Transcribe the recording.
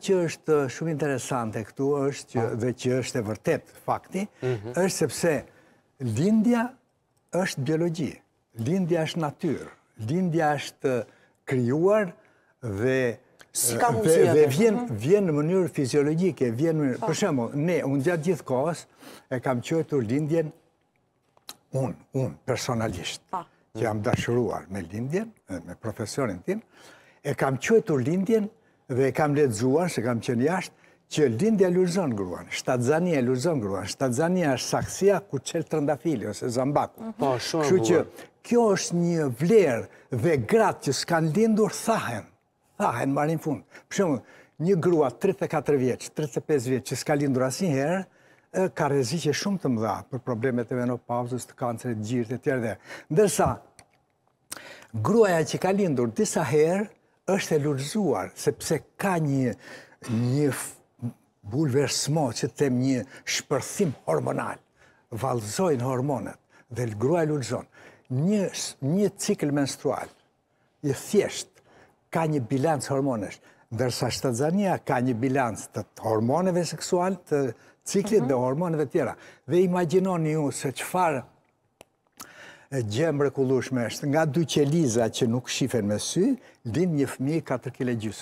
që është shumë interesante këtu është ah. dhe që është e vërtet fakti, mhm. është sepse lindja është biologi, lindja është natyrë, lindja është kryuar dhe mhm. vjen në mënyrë fiziologike, Vjen mënyrë, po. për shemë, ne, unë gjatë gjithë kohës, e kam qëtur lindjen unë, unë, personalisht, po. që jam dashuruar me lindjen, me profesorin tim, e kam qëtur lindjen dhe kam ledzuar, se kam qenë jashtë, që lindja lurëzon gruan, shtadzani e gruan, shtadzani e është saksia ku qelë të rëndafili, ose zambaku. Mm-hmm. Po, shumë, buar. Që kjo është një vlerë dhe gratë që s'kan lindur thahen, thahen marim fundë. Për shumë, një grua 34 vjeqë, 35 vjeqë që s'ka lindur asin herë, ka rezikje shumë të mëdha për problemet e menopauzës, të kancerit, gjirët e tjerë dhe. Ndërsa, gruaja që ka lindur disa herë, është e lurëzuar, sepse ka një, një bulversmo që të një shpërthim hormonal, valzojnë hormonet dhe lëgruaj lurëzon. Një, një cikl menstrual, i thjesht, ka një bilancë hormonesh, ndërsa shtazania ka një bilancë të hormoneve seksual, të ciklit dhe mhm. hormoneve tjera. Dhe imaginoni ju se qëfar gjemë rëkullushme është nga dy qeliza që nuk shifen me sy, din një fmi 4 kg.